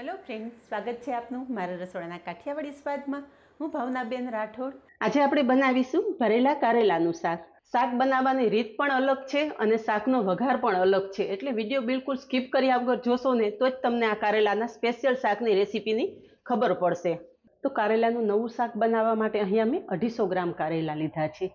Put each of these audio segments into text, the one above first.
hello friend સ્વાગત છે આપનું મારા રસોડાના કાઠિયાવાડી સ્વાદમાં હું ભાવનાબેન રાઠોડ આજે આપણે બનાવીશું ભરેલા કારેલાનું શાક શાક બનાવવાની રીત પણ અલગ છે અને શાકનો વઘાર પણ અલગ છે એટલે વિડીયો બિલકુલ સ્કીપ કરી આગળ જોશો ને તો જ તમને આ કારેલાના સ્પેશિયલ શાકની રેસીપીની ખબર પડશે તો કારેલાનું નવું શાક બનાવવા માટે અહીંયા મેં અઢીસો ગ્રામ કારેલા લીધા છે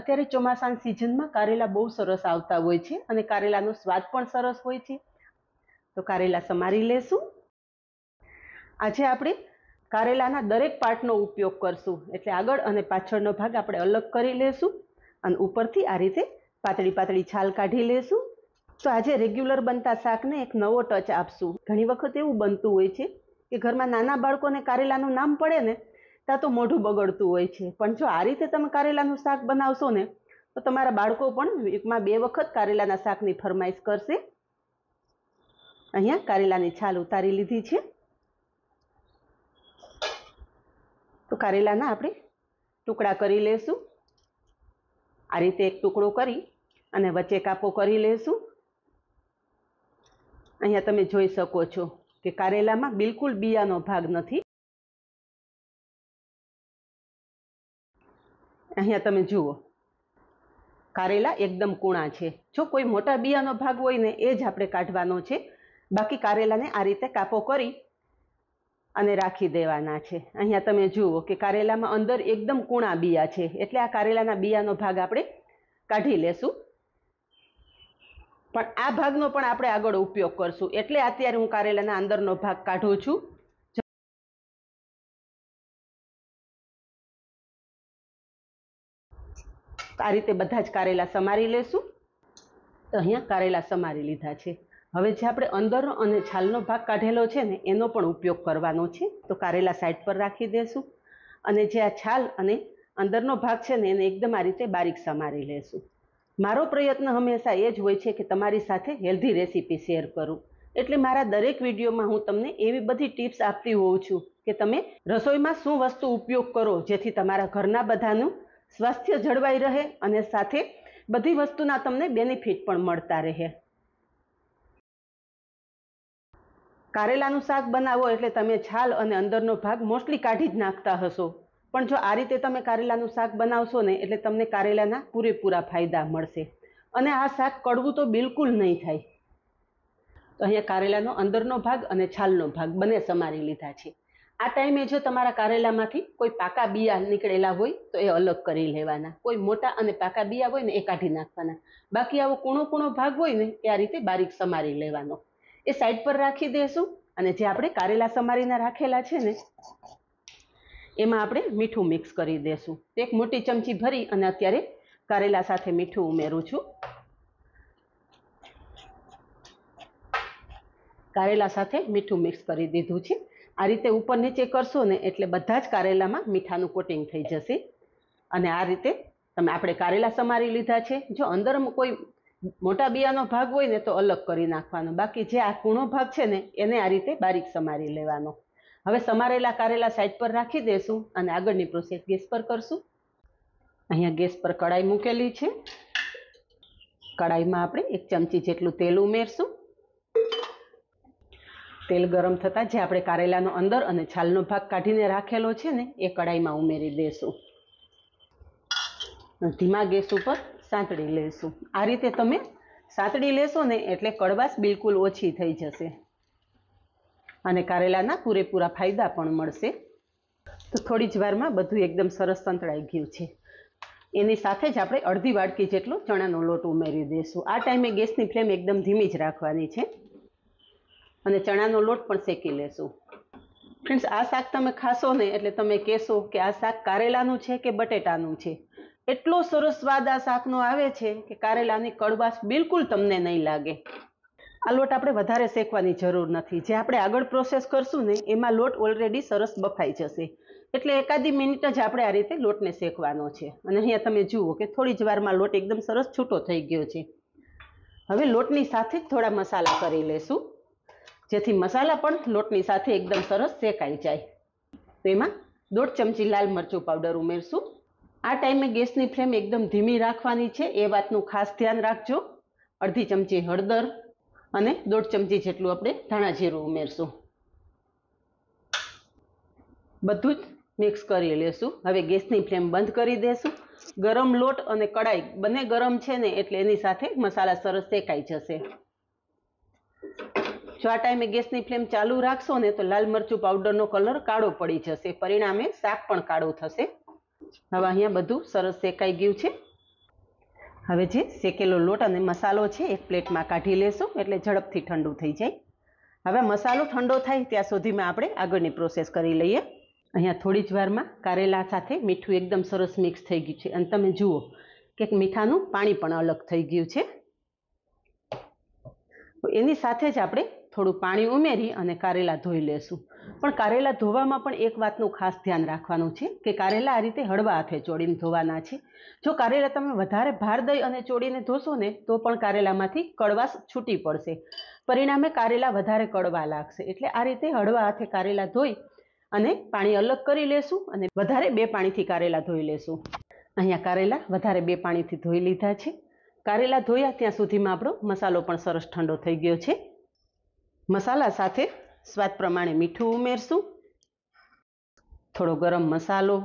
અત્યારે ચોમાસાની સિઝનમાં કારેલા બહુ સરસ આવતા હોય છે અને કારેલાનો સ્વાદ પણ સરસ હોય છે તો કારેલા સમારી લેશું આજે આપણે કારેલાના દરેક પાર્ટનો ઉપયોગ કરશું એટલે આગળ અને પાછળનો ભાગ આપણે અલગ કરી લેશું અને ઉપરથી આ રીતે પાતળી પાતળી છાલ કાઢી લેશું તો આજે રેગ્યુલર બનતા શાકને એક નવો ટચ આપશું ઘણી વખત એવું બનતું હોય છે કે ઘરમાં નાના બાળકોને કારેલાનું નામ પડે ને ત્યાં તો મોઢું બગડતું હોય છે પણ જો આ રીતે તમે કારેલાનું શાક બનાવશો ને તો તમારા બાળકો પણ એકમાં બે વખત કારેલાના શાકની ફરમાઈશ કરશે અહીંયા કારેલાની છાલ ઉતારી લીધી છે તો કારેલાના આપણે ટુકડા કરી લઈશું આ રીતે એક ટુકડો કરી અને વચ્ચે કાપો કરી લઈશું અહીંયા તમે જોઈ શકો છો કે કારેલામાં બિલકુલ બિયાનો ભાગ નથી અહીંયા તમે જુઓ કારેલા એકદમ કૂણા છે જો કોઈ મોટા બિયાનો ભાગ હોય ને એ જ આપણે કાઢવાનો છે બાકી કારેલાને આ રીતે કાપો કરી અને રાખી દેવાના છે અહીંયા તમે જુઓ કે કારેલામાં અંદર એકદમ કૂણા બિયા છે એટલે આ કારેલાના બિયાનો ભાગ આપણે કાઢી લેશું પણ આ ભાગનો પણ આપણે આગળ ઉપયોગ કરશું એટલે અત્યારે હું કારેલાના અંદરનો ભાગ કાઢું છું આ રીતે બધા જ કારેલા સમારી લેશું તો અહીંયા કારેલા સમારી લીધા છે હવે જે આપણે અંદરનો અને છાલનો ભાગ કાઢેલો છે ને એનો પણ ઉપયોગ કરવાનો છે તો કારેલા સાઈડ પર રાખી દેશું અને જે આ છાલ અને અંદરનો ભાગ છે ને એને એકદમ આ રીતે બારીક સમારી લેશું મારો પ્રયત્ન હંમેશા એ જ હોય છે કે તમારી સાથે હેલ્ધી રેસીપી શેર કરું એટલે મારા દરેક વિડીયોમાં હું તમને એવી બધી ટિપ્સ આપતી હોઉં છું કે તમે રસોઈમાં શું વસ્તુ ઉપયોગ કરો જેથી તમારા ઘરના બધાનું સ્વાસ્થ્ય જળવાઈ રહે અને સાથે બધી વસ્તુના તમને બેનિફિટ પણ મળતા રહે કારેલાનું શાક બનાવો એટલે તમે છાલ અને અંદરનો ભાગ મોસ્ટલી કાઢી જ નાખતા હશો પણ જો આ રીતે તમે કારેલાનું શાક બનાવશો ને એટલે તમને કારેલાના પૂરેપૂરા ફાયદા મળશે અને આ શાક કડવું તો બિલકુલ નહીં થાય તો અહીંયા કારેલાનો અંદરનો ભાગ અને છાલનો ભાગ બંને સમારી લીધા છે આ ટાઈમે જો તમારા કારેલામાંથી કોઈ પાકા બિયા નીકળેલા હોય તો એ અલગ કરી લેવાના કોઈ મોટા અને પાકા બિયા હોય ને એ કાઢી નાખવાના બાકી આવો કુણો કુણો ભાગ હોય ને એ આ રીતે બારીક સમારી લેવાનો એ સાઈડ પર રાખી દઈશું અને જે આપણે કારેલા સમારીને રાખેલા છે ને એમાં આપણે મીઠું મિક્સ કરી દઈશું એક મોટી ચમચી ભરી અને અત્યારે કારેલા સાથે મીઠું ઉમેરું છું કારેલા સાથે મીઠું મિક્સ કરી દીધું છે આ રીતે ઉપર નીચે કરશો ને એટલે બધા જ કારેલામાં મીઠાનું કોટિંગ થઈ જશે અને આ રીતે તમે આપણે કારેલા સમારી લીધા છે જો અંદર કોઈ મોટા બિયાનો ભાગ હોય ને તો અલગ કરી નાખવાનો બાકી જે આ કૂણો ભાગ છે ને એને આ રીતે બારીક સમારી લેવાનો હવે સમારેલા કારેલા સાઈડ પર રાખી દેશું અને આગળની પ્રોસેસ ગેસ પર કરશું અહીંયા ગેસ પર કડાઈ મૂકેલી છે કડાઈમાં આપણે એક ચમચી જેટલું તેલ ઉમેરશું તેલ ગરમ થતાં જે આપણે કારેલાનો અંદર અને છાલનો ભાગ કાઢીને રાખેલો છે ને એ કડાઈમાં ઉમેરી દેશું ધીમા ગેસ ઉપર સાંતળી લઈશું આ રીતે તમે સાંતળી લેશો ને એટલે કડવાશ બિલકુલ ઓછી થઈ જશે અને કારેલાના પૂરેપૂરા ફાયદા પણ મળશે તો થોડી જ વારમાં બધું એકદમ સરસ સંતળાઈ ગયું છે એની સાથે જ આપણે અડધી વાડકી જેટલો ચણાનો લોટ ઉમેરી દઈશું આ ટાઈમે ગેસની ફ્લેમ એકદમ ધીમી જ રાખવાની છે અને ચણાનો લોટ પણ શેકી લેશું ફ્રેન્ડ્સ આ શાક તમે ખાશો ને એટલે તમે કહેશો કે આ શાક કારેલાનું છે કે બટેટાનું છે એટલો સરસ સ્વાદ આ શાકનો આવે છે કે કારેલાની કડવાશ બિલકુલ તમને નહીં લાગે આ લોટ આપણે વધારે શેકવાની જરૂર નથી જે આપણે આગળ પ્રોસેસ કરશું ને એમાં લોટ ઓલરેડી સરસ બફાઈ જશે એટલે એકાદી મિનિટ જ આપણે આ રીતે લોટને શેકવાનો છે અને અહીંયા તમે જુઓ કે થોડી જ વારમાં લોટ એકદમ સરસ છૂટો થઈ ગયો છે હવે લોટની સાથે જ થોડા મસાલા કરી લેશું જેથી મસાલા પણ લોટની સાથે એકદમ સરસ શેકાઈ જાય તો એમાં દોઢ ચમચી લાલ મરચું પાવડર ઉમેરશું આ ટાઈમે ગેસની ફ્લેમ એકદમ ધીમી રાખવાની છે એ વાતનું ખાસ ધ્યાન રાખજો અડધી ચમચી હળદર અને દોઢ ચમચી જેટલું આપણે ધાણા જીરું ઉમેરશું બધું જ મિક્સ કરી લેશું હવે ગેસની ફ્લેમ બંધ કરી દેશું ગરમ લોટ અને કડાઈ બંને ગરમ છે ને એટલે એની સાથે મસાલા સરસ શેકાઈ જશે જો આ ટાઈમે ગેસની ફ્લેમ ચાલુ રાખશો ને તો લાલ મરચું પાવડરનો કલર કાળો પડી જશે પરિણામે શાક પણ કાળું થશે હવે અહીંયા બધું સરસ શેકાઈ ગયું છે હવે જે શેકેલો લોટ અને મસાલો છે એક પ્લેટમાં કાઢી લેશું એટલે ઝડપથી ઠંડુ થઈ જાય હવે મસાલો ઠંડો થાય ત્યાં સુધીમાં આપણે આગળની પ્રોસેસ કરી લઈએ અહીંયા થોડી જ વારમાં કારેલા સાથે મીઠું એકદમ સરસ મિક્સ થઈ ગયું છે અને તમે જુઓ કે મીઠાનું પાણી પણ અલગ થઈ ગયું છે એની સાથે જ આપણે થોડું પાણી ઉમેરી અને કારેલા ધોઈ લેશું પણ કારેલા ધોવામાં પણ એક વાતનું ખાસ ધ્યાન રાખવાનું છે કે કારેલા આ રીતે હળવા હાથે ચોડીને ધોવાના છે જો કારેલા તમે વધારે ભાર દઈ અને ચોળીને ધોશો ને તો પણ કારેલામાંથી કડવાશ છૂટી પડશે પરિણામે કારેલા વધારે કડવા લાગશે એટલે આ રીતે હળવા હાથે કારેલા ધોઈ અને પાણી અલગ કરી લેશું અને વધારે બે પાણીથી કારેલા ધોઈ લેશું અહીંયા કારેલા વધારે બે પાણીથી ધોઈ લીધા છે કારેલા ધોયા ત્યાં સુધીમાં આપણો મસાલો પણ સરસ ઠંડો થઈ ગયો છે મસાલા સાથે સ્વાદ પ્રમાણે મીઠું ઉમેરશું થોડો ગરમ મસાલો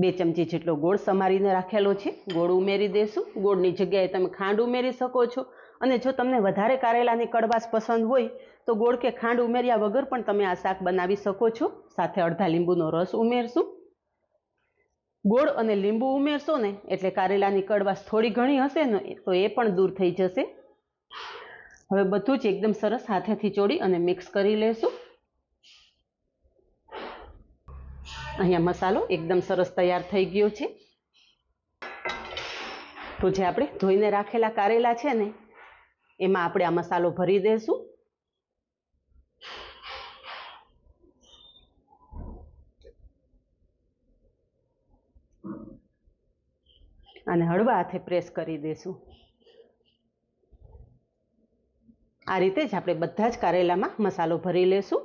બે ચમચી જેટલો ગોળ સમારીને રાખેલો છે ગોળ ઉમેરી દેશું ગોળની જગ્યાએ તમે ખાંડ ઉમેરી શકો છો અને જો તમને વધારે કારેલાની કડવાશ પસંદ હોય તો ગોળ કે ખાંડ ઉમેર્યા વગર પણ તમે આ શાક બનાવી શકો છો સાથે અડધા લીંબુનો રસ ઉમેરશું ગોળ અને લીંબુ ઉમેરશો ને એટલે કારેલાની કડવાશ થોડી ઘણી હશે ને તો એ પણ દૂર થઈ જશે હવે બધું જ એકદમ સરસ હાથેથી ચોડી અને મિક્સ કરી લેશું અહીંયા મસાલો એકદમ સરસ તૈયાર થઈ ગયો છે તો જે આપણે ધોઈને રાખેલા કારેલા છે ને એમાં આપણે આ મસાલો ભરી દઈશું અને હળવા હાથે પ્રેસ કરી દઈશું આ રીતે જ આપણે બધા જ કારેલામાં મસાલો ભરી લેશું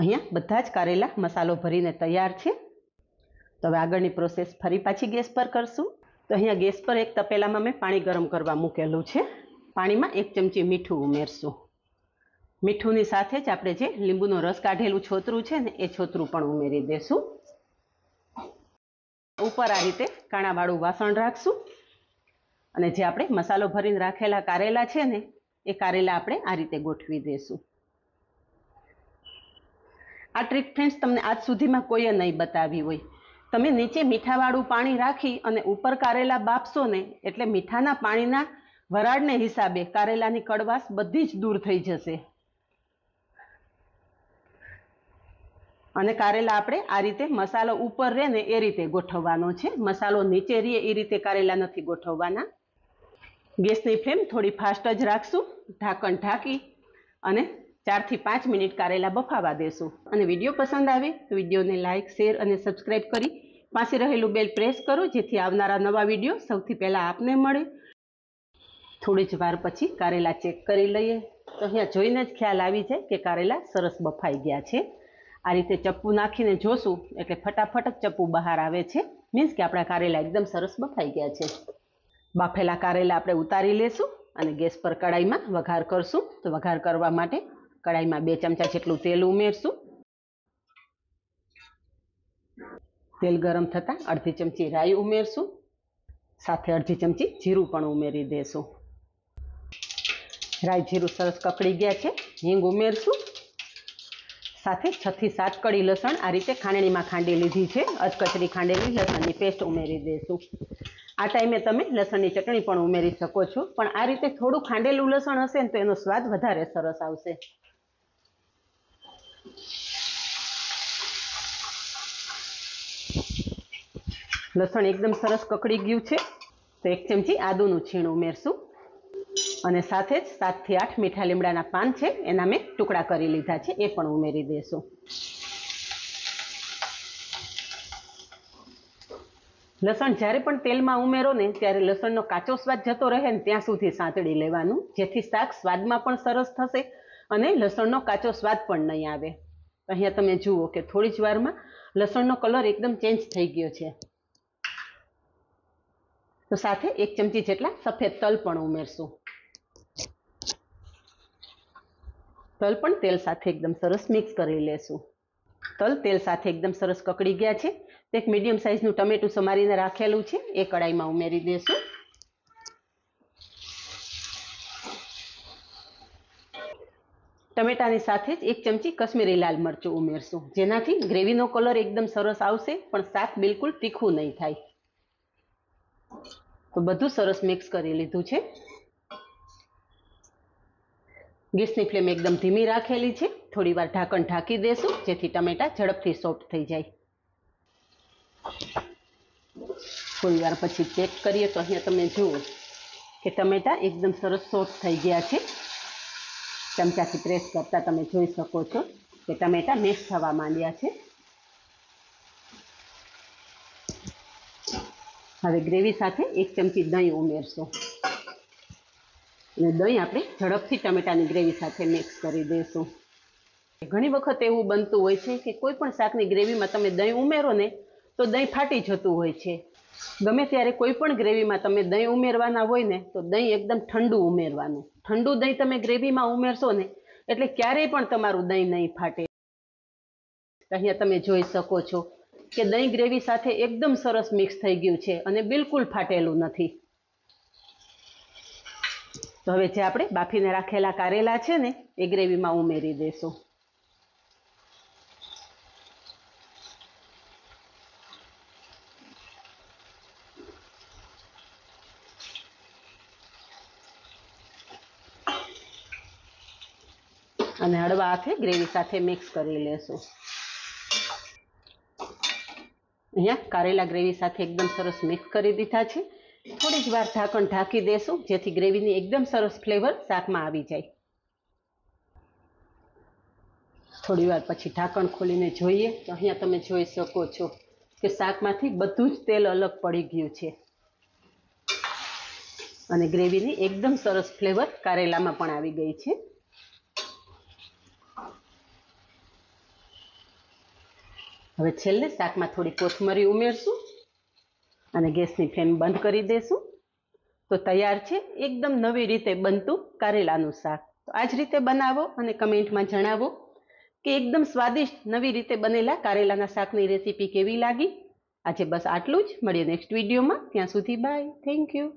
અહીંયા બધા જ કારેલા મસાલો ભરીને તૈયાર છે તો હવે આગળની પ્રોસેસ ફરી પાછી ગેસ પર કરશું તો અહીંયા ગેસ પર એક તપેલામાં મેં પાણી ગરમ કરવા મૂકેલું છે પાણીમાં એક ચમચી મીઠું ઉમેરશું મીઠુંની સાથે જ આપણે જે લીંબુનો રસ કાઢેલું છોતરું છે ને એ છોતરું પણ ઉમેરી દેશું ઉપર આ રીતે કાણાવાળું વાસણ રાખશું અને જે આપણે મસાલો ભરીને રાખેલા કારેલા છે ને એ કારેલા આપણે આ રીતે ગોઠવી દઈશું આ ટ્રીક ફ્રેન્ડ્સ તમને આજ સુધીમાં કોઈએ નહીં બતાવી હોય તમે નીચે મીઠાવાળું પાણી રાખી અને ઉપર કારેલા બાફશોને એટલે મીઠાના પાણીના વરાળને હિસાબે કારેલાની કડવાશ બધી જ દૂર થઈ જશે અને કારેલા આપણે આ રીતે મસાલો ઉપર રહે ને એ રીતે ગોઠવવાનો છે મસાલો નીચે રહે એ રીતે કારેલા નથી ગોઠવવાના ગેસની ફ્લેમ થોડી ફાસ્ટ જ રાખશું ઢાંકણ ઢાંકી અને ચારથી પાંચ મિનિટ કારેલા બફાવા દેશું અને વિડીયો પસંદ આવે તો વિડીયોને લાઇક શેર અને સબસ્ક્રાઈબ કરી પાસે રહેલું બેલ પ્રેસ કરો જેથી આવનારા નવા વિડીયો સૌથી પહેલાં આપને મળે થોડી જ વાર પછી કારેલા ચેક કરી લઈએ તો અહીંયા જોઈને જ ખ્યાલ આવી જાય કે કારેલા સરસ બફાઈ ગયા છે આ રીતે ચપ્પુ નાખીને જોશું એટલે ફટાફટ જ ચપ્પુ બહાર આવે છે મીન્સ કે આપણા કારેલા એકદમ સરસ બફાઈ ગયા છે બાફેલા કારેલા આપણે ઉતારી લેશું અને ગેસ પર કડાઈમાં વઘાર કરશું તો વઘાર કરવા માટે કડાઈમાં બે ચમચા જેટલું તેલ ઉમેરશું તેલ ગરમ થતાં અડધી ચમચી રાઈ ઉમેરશું સાથે અડધી ચમચી જીરું પણ ઉમેરી દેશું રાઈ જીરું સરસ કકડી ગયા છે હિંગ ઉમેરશું સાથે છથી સાત કડી લસણ આ રીતે ખાંડણીમાં ખાંડી લીધી છે અધકચરી ખાંડેલી લસણની પેસ્ટ ઉમેરી દેશું આ ટાઈમે તમે લસણની ચટણી પણ ઉમેરી શકો છો પણ આ રીતે થોડું ખાંડેલું લસણ હશે ને તો એનો સ્વાદ વધારે સરસ આવશે લસણ એકદમ સરસ કકડી ગયું છે તો એક ચમચી આદુનું છીણ ઉમેરશું અને સાથે જ સાતથી આઠ મીઠા લીમડાના પાન છે એના મેં ટુકડા કરી લીધા છે એ પણ ઉમેરી દેશું લસણ જ્યારે પણ તેલમાં ઉમેરો ને ત્યારે લસણનો કાચો સ્વાદ જતો રહે ને ત્યાં સુધી સાંતળી લેવાનું જેથી શાક સ્વાદમાં પણ સરસ થશે અને લસણનો કાચો સ્વાદ પણ નહીં આવે અહીંયા તમે જુઓ કે થોડી જ વારમાં લસણનો કલર એકદમ ચેન્જ થઈ ગયો છે તો સાથે એક ચમચી જેટલા સફેદ તલ પણ ઉમેરશું તલ પણ તેલ સાથે એકદમ સરસ મિક્સ કરી લેશું તલ તેલ સાથે એકદમ સરસ કકડી ગયા છે એક મીડિયમ સાઇઝનું ટમેટું સમારીને રાખેલું છે એ કડાઈમાં ઉમેરી દેશું ટમેટાની સાથે જ એક ચમચી કશ્મીરી લાલ મરચું ઉમેરશું જેનાથી ગ્રેવીનો કલર એકદમ સરસ આવશે પણ શાક બિલકુલ તીખું નહીં થાય તો બધું સરસ મિક્સ કરી લીધું છે ગેસની ફ્લેમ એકદમ ધીમી રાખેલી છે થોડીવાર ઢાંકણ ઢાંકી દેશું જેથી ટમેટા ઝડપથી સોફ્ટ થઈ જાય થોડી વાર પછી ચેક કરીએ તો અહીંયા તમે જુઓ કે ટમેટા એકદમ સરસ સોફ્ટ થઈ ગયા છે ચમચાથી પ્રેસ કરતા તમે જોઈ શકો છો કે ટમેટા મિક્સ થવા માંડ્યા છે હવે ગ્રેવી સાથે એક ચમચી દહીં ઉમેરશો અને દહીં આપણે ઝડપથી ટમેટાની ગ્રેવી સાથે મિક્સ કરી દઈશું ઘણી વખત એવું બનતું હોય છે કે કોઈ પણ શાકની ગ્રેવીમાં તમે દહીં ઉમેરો ને તો દહીં ફાટી જતું હોય છે ગમે ત્યારે કોઈ પણ ગ્રેવીમાં તમે દહીં ઉમેરવાના હોય ને તો દહીં એકદમ ઠંડુ ઉમેરવાનું ઠંડુ દહીં તમે ગ્રેવીમાં ઉમેરશો ને એટલે ક્યારેય પણ તમારું દહીં નહીં ફાટે અહીંયા તમે જોઈ શકો છો કે દહીં ગ્રેવી સાથે એકદમ સરસ મિક્સ થઈ ગયું છે અને બિલકુલ ફાટેલું નથી તો હવે જે આપણે બાફીને રાખેલા કારેલા છે ને એ ગ્રેવીમાં ઉમેરી દઈશું અને હળવા હાથે ગ્રેવી સાથે મિક્સ કરી લેશું અહીંયા કારેલા ગ્રેવી સાથે એકદમ સરસ મિક્સ કરી દીધા છે થોડી જ વાર ઢાંકણ ઢાંકી દેશું જેથી ગ્રેવીની એકદમ સરસ ફ્લેવર શાકમાં આવી જાય થોડી વાર પછી ઢાંકણ ખોલીને જોઈએ તો અહીંયા તમે જોઈ શકો છો કે શાકમાંથી બધું જ તેલ અલગ પડી ગયું છે અને ગ્રેવીની એકદમ સરસ ફ્લેવર કારેલામાં પણ આવી ગઈ છે હવે છેલ્લે શાકમાં થોડી કોથમરી ઉમેરશું અને ગેસની ફેન બંધ કરી દેશું તો તૈયાર છે એકદમ નવી રીતે બનતું કારેલાનું શાક તો આ જ રીતે બનાવો અને કમેન્ટમાં જણાવો કે એકદમ સ્વાદિષ્ટ નવી રીતે બનેલા કારેલાના શાકની રેસીપી કેવી લાગી આજે બસ આટલું જ મળીએ નેક્સ્ટ વિડીયોમાં ત્યાં સુધી બાય થેન્ક યુ